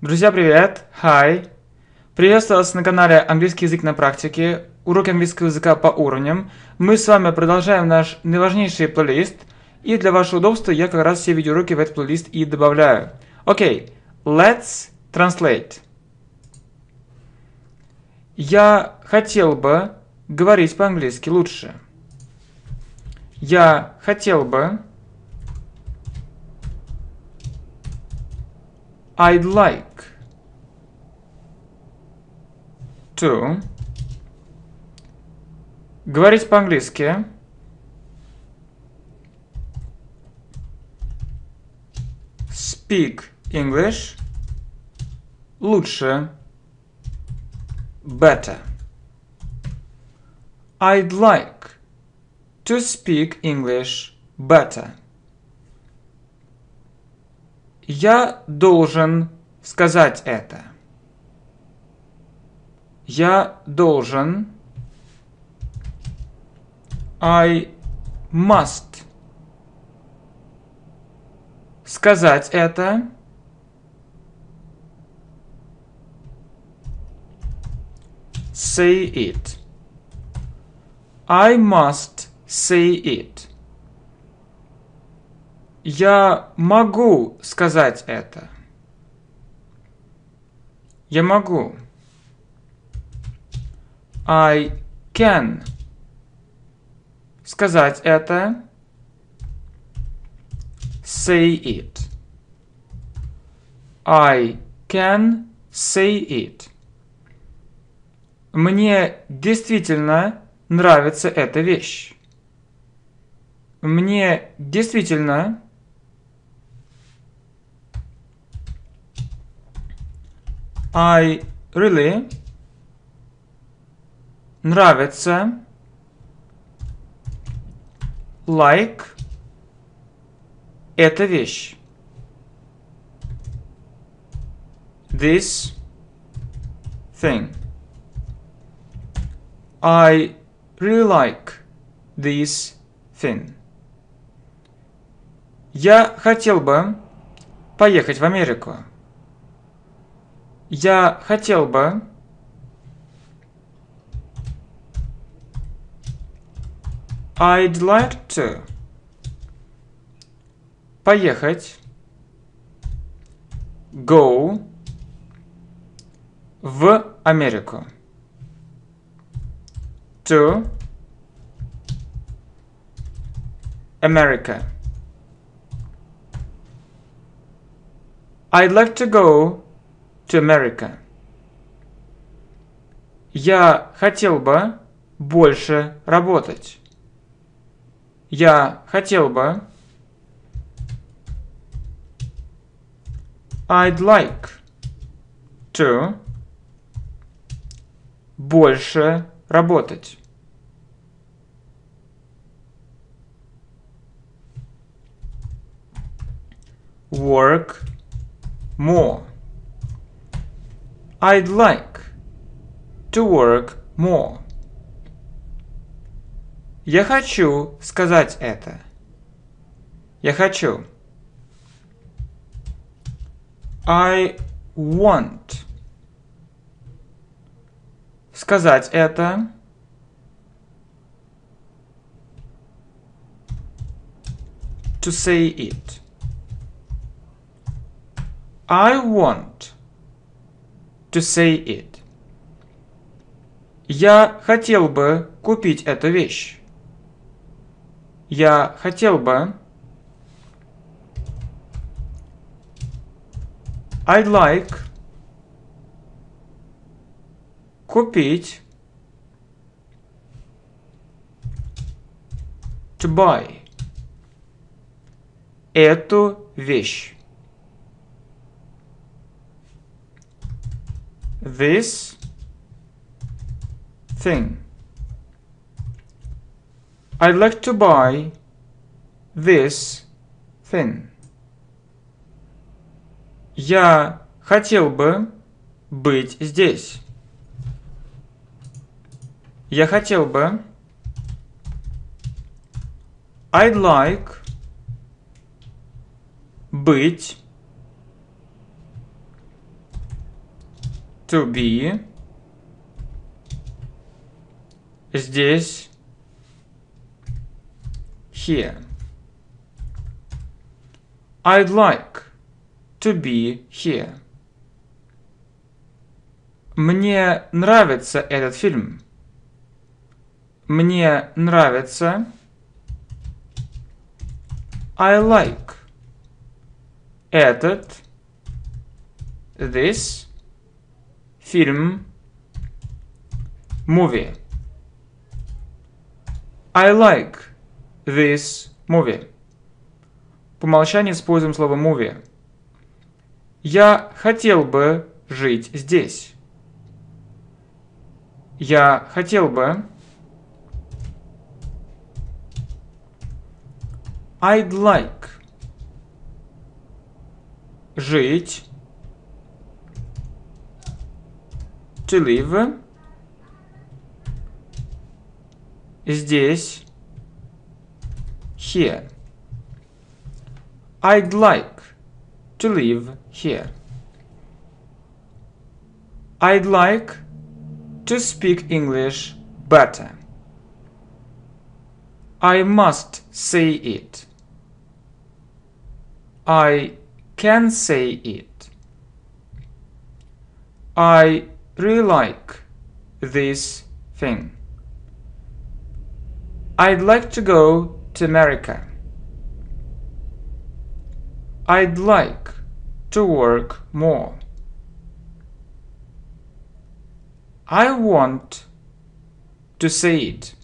Друзья, привет! Hi! Приветствую вас на канале «Английский язык на практике» Уроки английского языка по уровням. Мы с вами продолжаем наш наиважнейший плейлист. И для вашего удобства я как раз все видеоуроки в этот плейлист и добавляю. Окей, okay, let's translate. Я хотел бы говорить по-английски лучше. Я хотел бы I'd like to говорить по-английски. Speak English лучше. Better. I'd like to speak English better. Я должен сказать это. Я должен. I must сказать это. Say it. I must say it. Я могу сказать это. Я могу. I can сказать это. Say it. I can say it. Мне действительно нравится эта вещь. Мне действительно I really нравится like эта вещь. This thing. I really like this thing. Я хотел бы поехать в Америку. Я хотел бы... I'd like to поехать, go в Америку. To America. I'd like to go to America. Я хотел бы больше работать. Я хотел бы... I'd like to больше работать. Work more. I'd like to work more. Я хочу сказать это. Я хочу. I want. Сказать это. To say it. I want to say it. Я хотел бы купить эту вещь. Я хотел бы... I'd like купить to buy эту вещь. this thing. I'd like to buy this thing. Я хотел бы быть здесь. Я хотел бы. I'd like быть to be здесь here. I'd like to be here. Мне нравится этот фильм. Мне нравится. I like этот this фильм, movie. I like this movie. По умолчанию используем слово movie. Я хотел бы жить здесь. Я хотел бы... I'd like жить to live. Здесь. Here. I'd like to live here. I'd like to speak English better. I must say it. I can say it. I really like this thing. I'd like to go to America. I'd like to work more. I want to see it.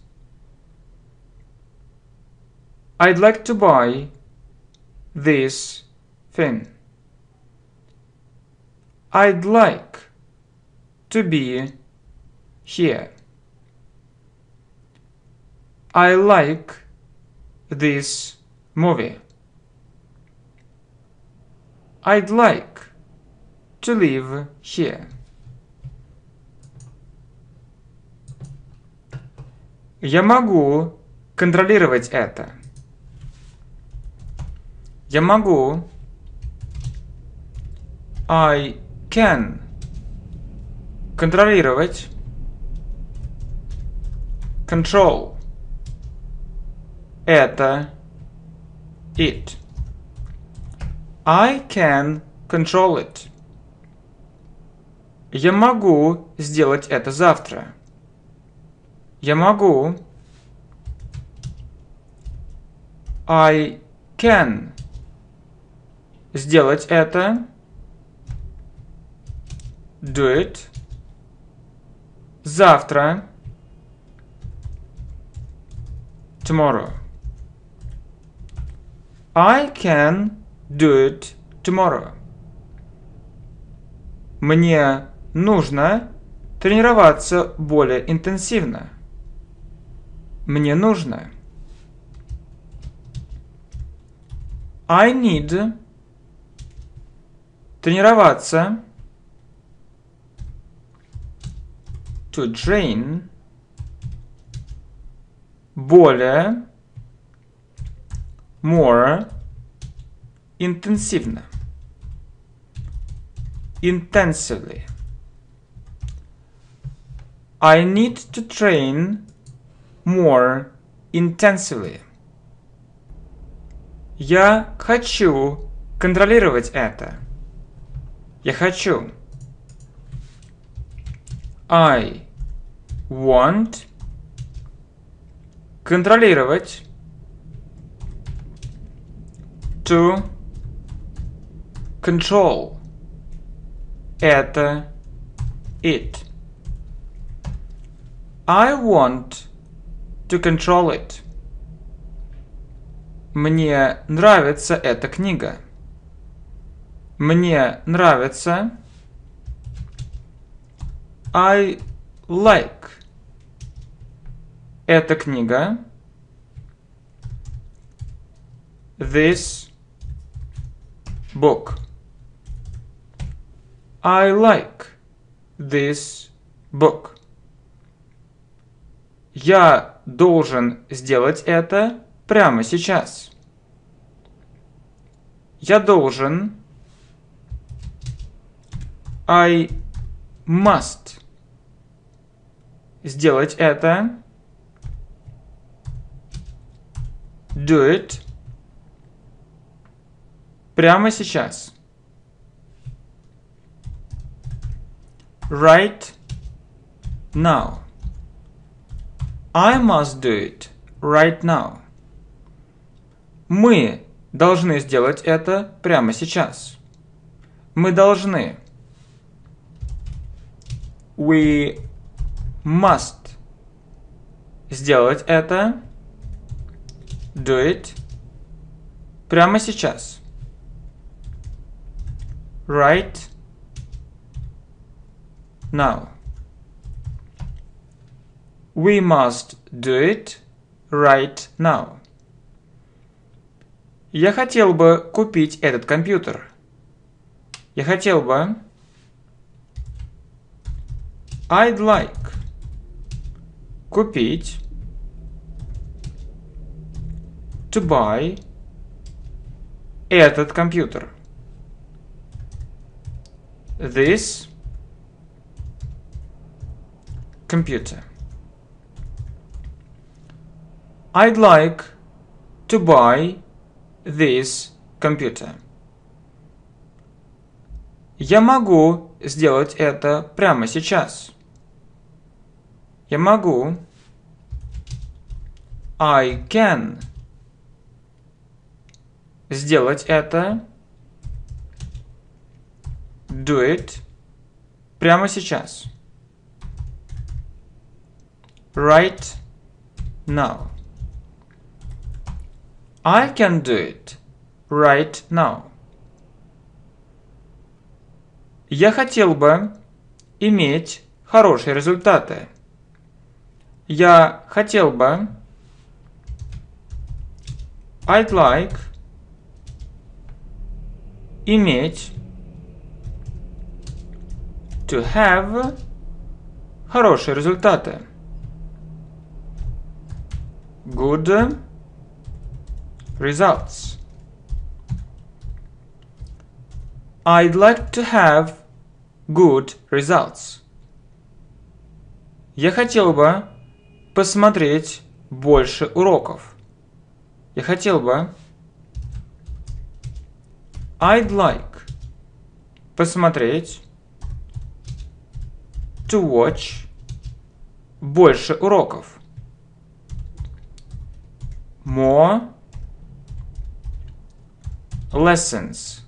I'd like to buy this thing. I'd like to be here. I like this movie. I'd like to live here. Я могу контролировать это. Я могу. I can контролировать. Control. Это it. I can control it. Я могу сделать это завтра. Я могу. I can сделать это. Do it завтра. Tomorrow. I can do it tomorrow. Мне нужно тренироваться более интенсивно. Мне нужно. I need тренироваться to drain более more интенсивно intensively I need to train more intensively Я хочу контролировать это. Я хочу. I want контролировать to control это it I want to control it мне нравится эта книга мне нравится I like. Эта книга. This book. I like this book. Я должен сделать это прямо сейчас. Я должен. I must сделать это. Do it. Прямо сейчас. Right now. I must do it right now. Мы должны сделать это прямо сейчас. Мы должны. We must сделать это, do it, прямо сейчас. Right now. We must do it right now. Я хотел бы купить этот компьютер. Я хотел бы... I'd like купить, to buy этот компьютер. This computer. I'd like to buy this computer. Я могу сделать это прямо сейчас. Я могу I can сделать это, do it, прямо сейчас, right now. I can do it right now. Я хотел бы иметь хорошие результаты. Я хотел бы I'd like иметь to have хорошие результаты. Good results. I'd like to have good results. Я хотел бы посмотреть больше уроков. Я хотел бы... I'd like посмотреть to watch больше уроков. More lessons.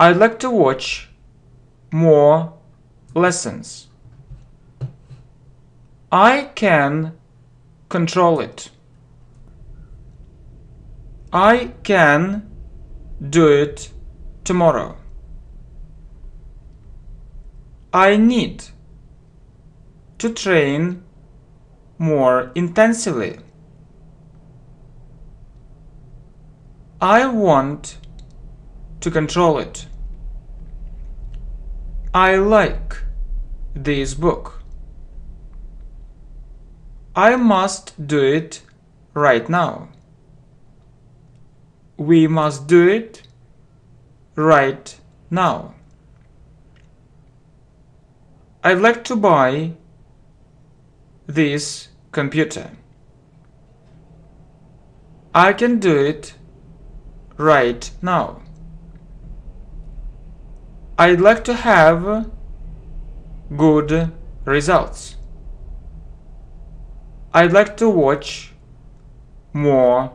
I'd like to watch more lessons. I can control it. I can do it tomorrow. I need to train more intensively. I want to control it. I like this book. I must do it right now we must do it right now. I'd like to buy this computer. I can do it right now. I'd like to have good results. I'd like to watch more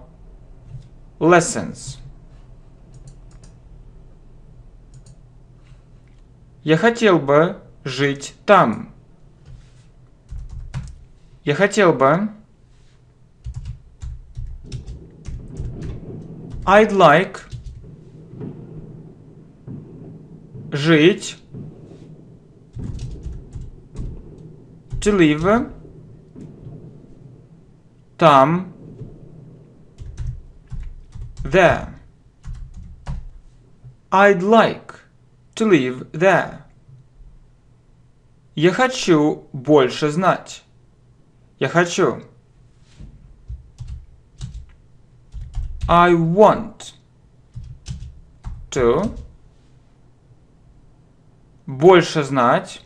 lessons. Я хотел бы жить там. Я хотел бы... I'd like жить to live там there. I'd like to live there. Я хочу больше знать. Я хочу. I want to больше знать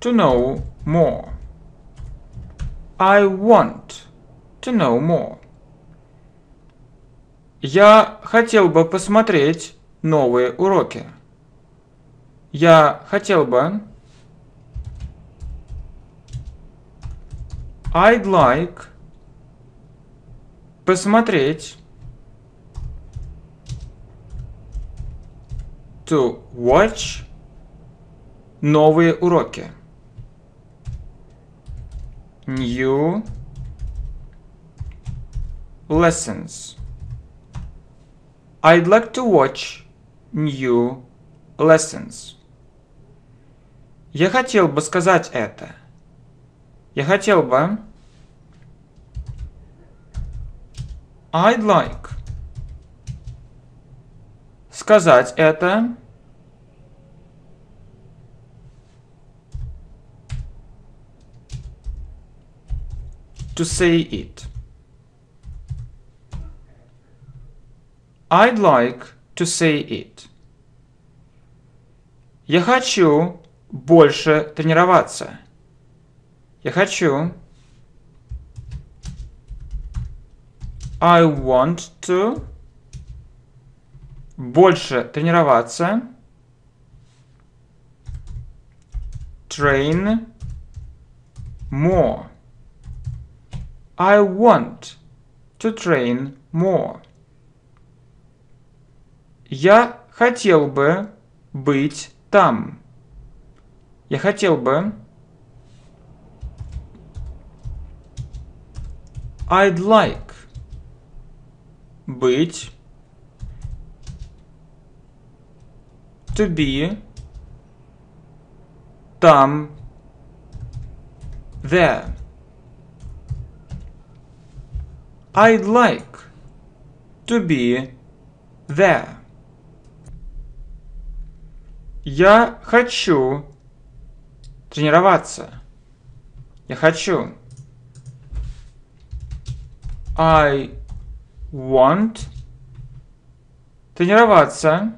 to know more. I want to know more. Я хотел бы посмотреть новые уроки. Я хотел бы... I'd like посмотреть to watch новые уроки new lessons. I'd like to watch new lessons. Я хотел бы сказать это. Я хотел бы... I'd like сказать это. to say it. I'd like to say it. Я хочу больше тренироваться. Я хочу. I want to больше тренироваться. Train more. I want to train more. Я хотел бы быть там. Я хотел бы... I'd like быть to be там there. I'd like to be there. Я хочу тренироваться. Я хочу. I want тренироваться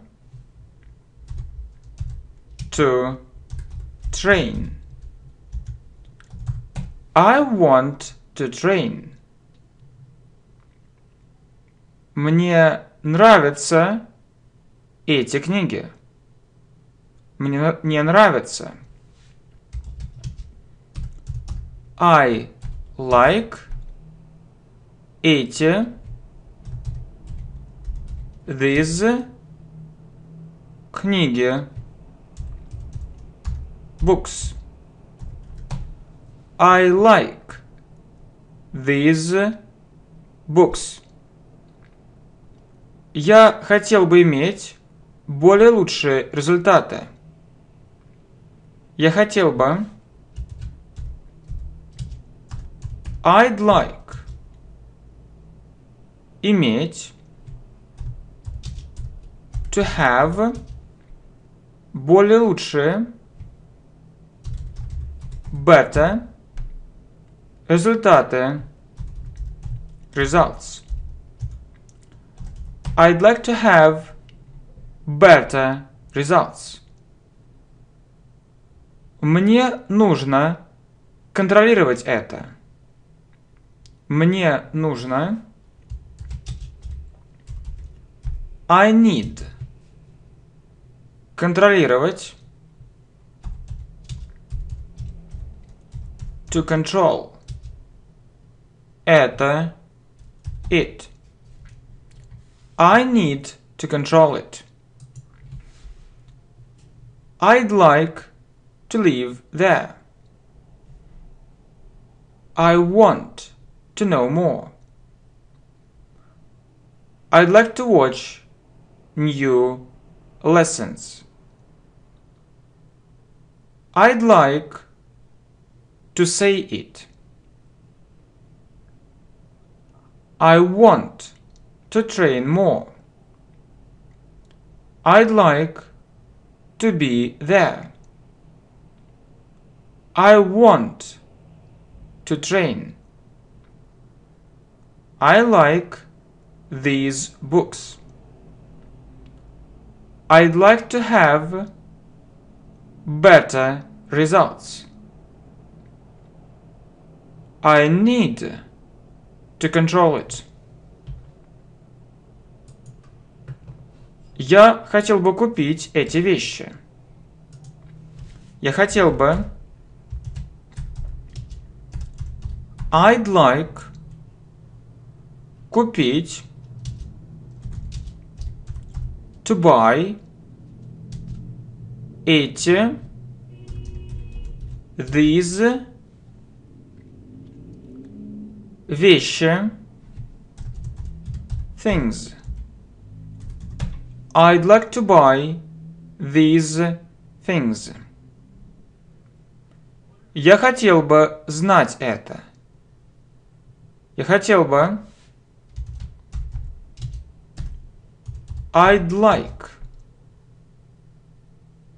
to train. I want to train. Мне нравятся эти книги. Мне не нравятся. I like эти these книги books. I like these books я хотел бы иметь более лучшие результаты. Я хотел бы... I'd like иметь to have более лучшие better результаты results I'd like to have better results. Мне нужно контролировать это. Мне нужно... I need. Контролировать. To control. Это it. I need to control it. I'd like to live there. I want to know more. I'd like to watch new lessons. I'd like to say it. I want to train more. I'd like to be there. I want to train. I like these books. I'd like to have better results. I need to control it. Я хотел бы купить эти вещи. Я хотел бы... I'd like купить to buy эти these вещи things. I'd like to buy these things. Я хотел бы знать это. Я хотел бы... I'd like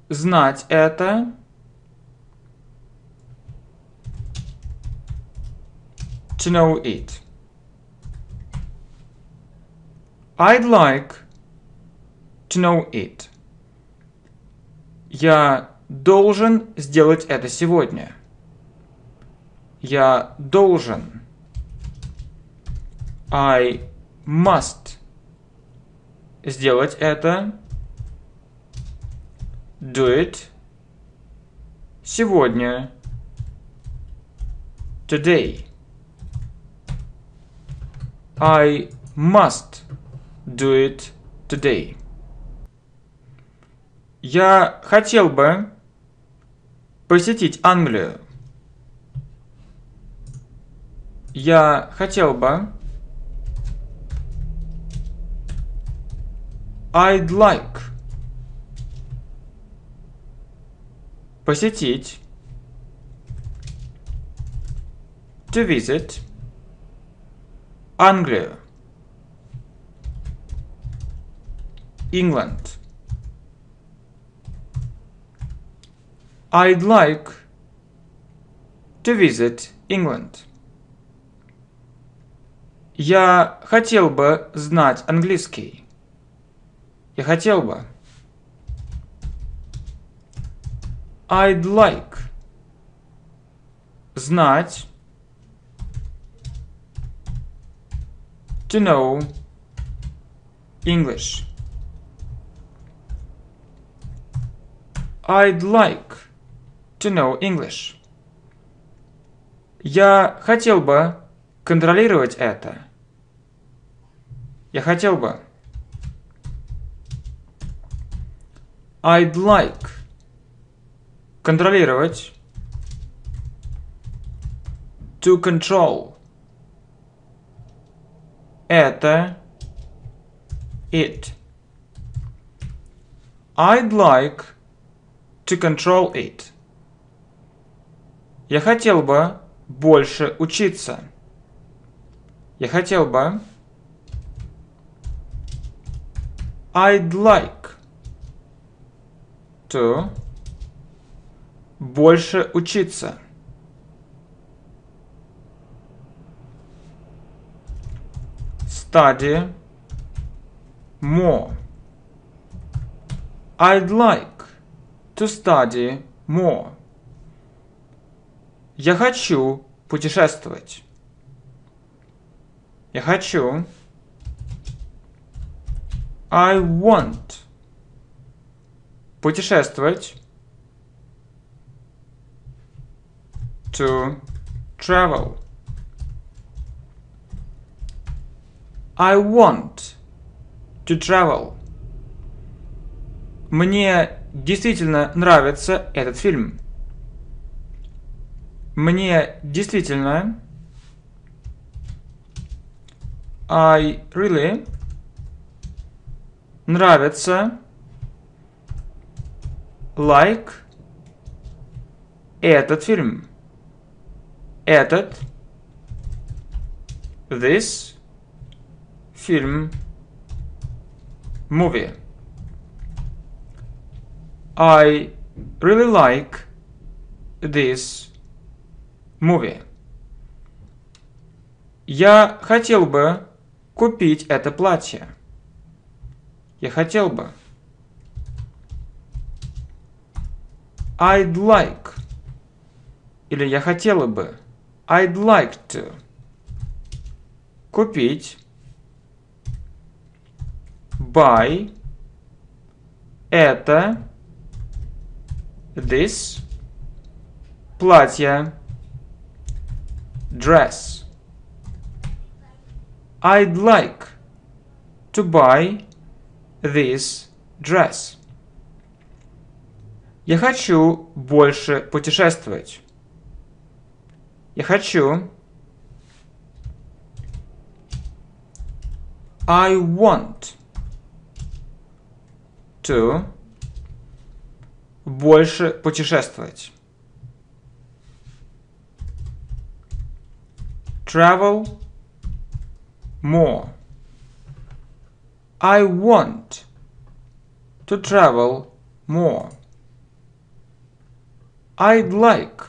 знать это. To know it. I'd like to know it. Я должен сделать это сегодня. Я должен. I must сделать это. Do it сегодня. Today. I must do it today. Я хотел бы посетить Англию. Я хотел бы... I'd like посетить to visit Англию England I'd like to visit England. Я хотел бы знать английский. Я хотел бы. I'd like знать to know English. I'd like to know English. Я хотел бы контролировать это. Я хотел бы. I'd like. Контролировать. To control. Это. It. I'd like to control it. Я хотел бы больше учиться. Я хотел бы... I'd like to больше учиться. Study more. I'd like to study more. Я хочу путешествовать. Я хочу. I want. Путешествовать. To travel. I want to travel. Мне действительно нравится этот фильм. Мне действительно I really нравится like этот фильм. Этот this фильм movie. I really like this Movie. Я хотел бы купить это платье. Я хотел бы. I'd like. Или я хотела бы. I'd like to. Купить. Buy. Это. This. Платье dress. I'd like to buy this dress. Я хочу больше путешествовать. Я хочу... I want to больше путешествовать. travel more. I want to travel more. I'd like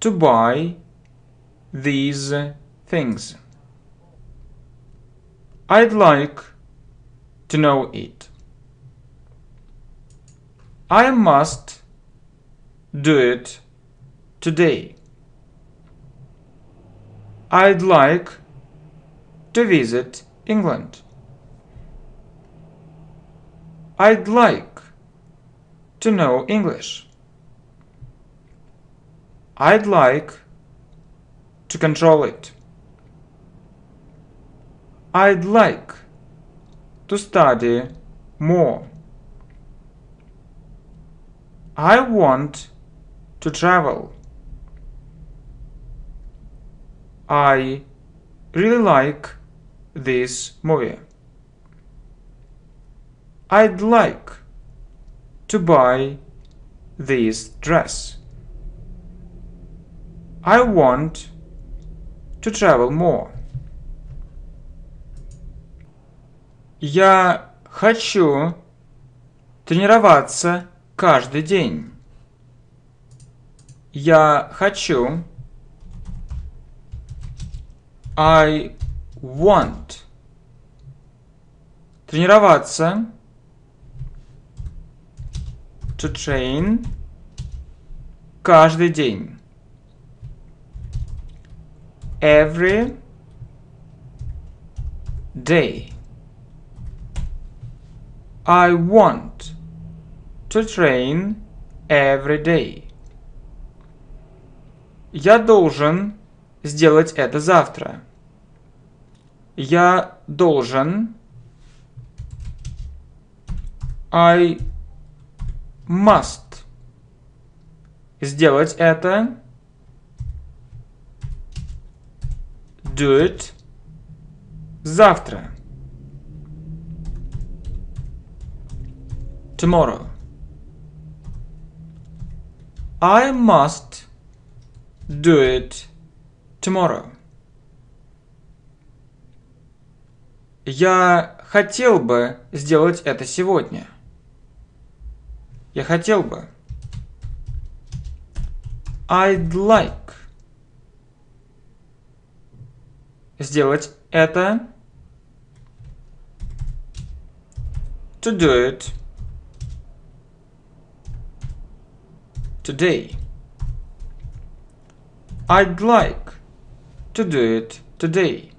to buy these things. I'd like to know it. I must do it today. I'd like to visit England. I'd like to know English. I'd like to control it. I'd like to study more. I want to travel. I really like this movie. I'd like to buy this dress. I want to travel more. Я хочу тренироваться каждый день. Я хочу I want. Тренироваться. To train. Каждый день. Every day. I want to train every day. Я должен сделать это завтра. Я должен. I must сделать это. Do it завтра. Tomorrow. I must do it tomorrow. Я хотел бы сделать это сегодня. Я хотел бы. I'd like сделать это. To do it today. I'd like to do it today.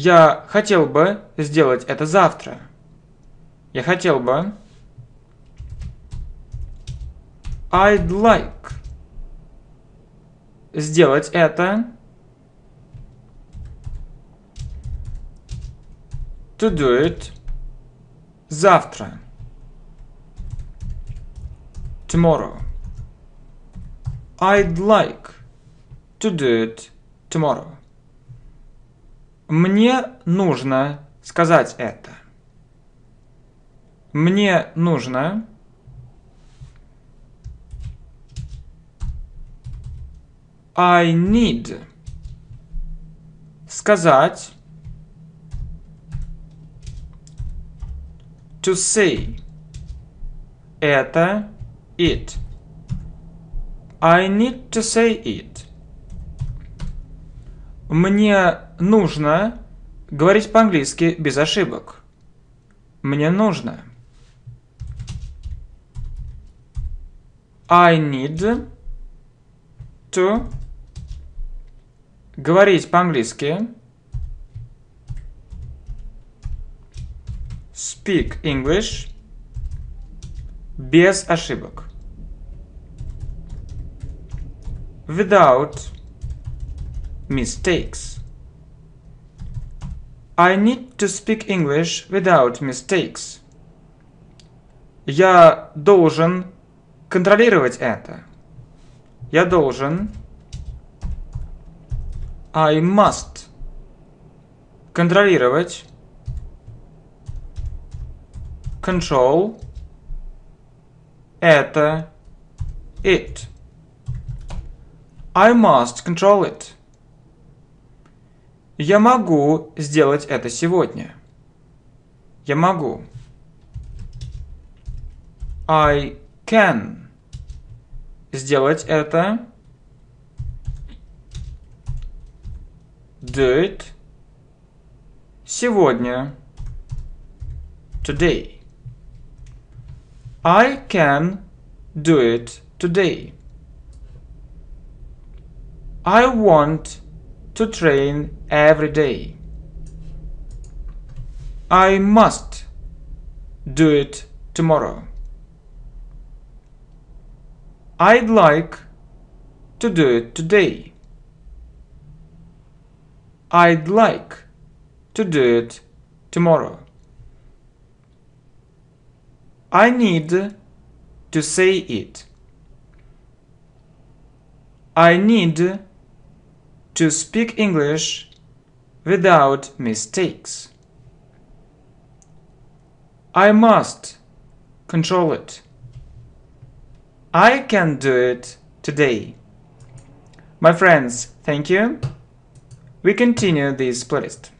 Я хотел бы сделать это завтра. Я хотел бы... I'd like сделать это to do it завтра tomorrow I'd like to do it tomorrow мне нужно сказать это. Мне нужно I need сказать to say это it. I need to say it. Мне нужно говорить по-английски без ошибок. Мне нужно. I need to говорить по-английски. Speak English без ошибок. Without mistakes. I need to speak English without mistakes. Я должен контролировать это. Я должен... I must контролировать control это it. I must control it. Я могу сделать это сегодня. Я могу. I can сделать это. Do it сегодня. Today. I can do it today. I want to train every day. I must do it tomorrow. I'd like to do it today. I'd like to do it tomorrow. I need to say it. I need to speak English without mistakes. I must control it. I can do it today. My friends, thank you. We continue this playlist.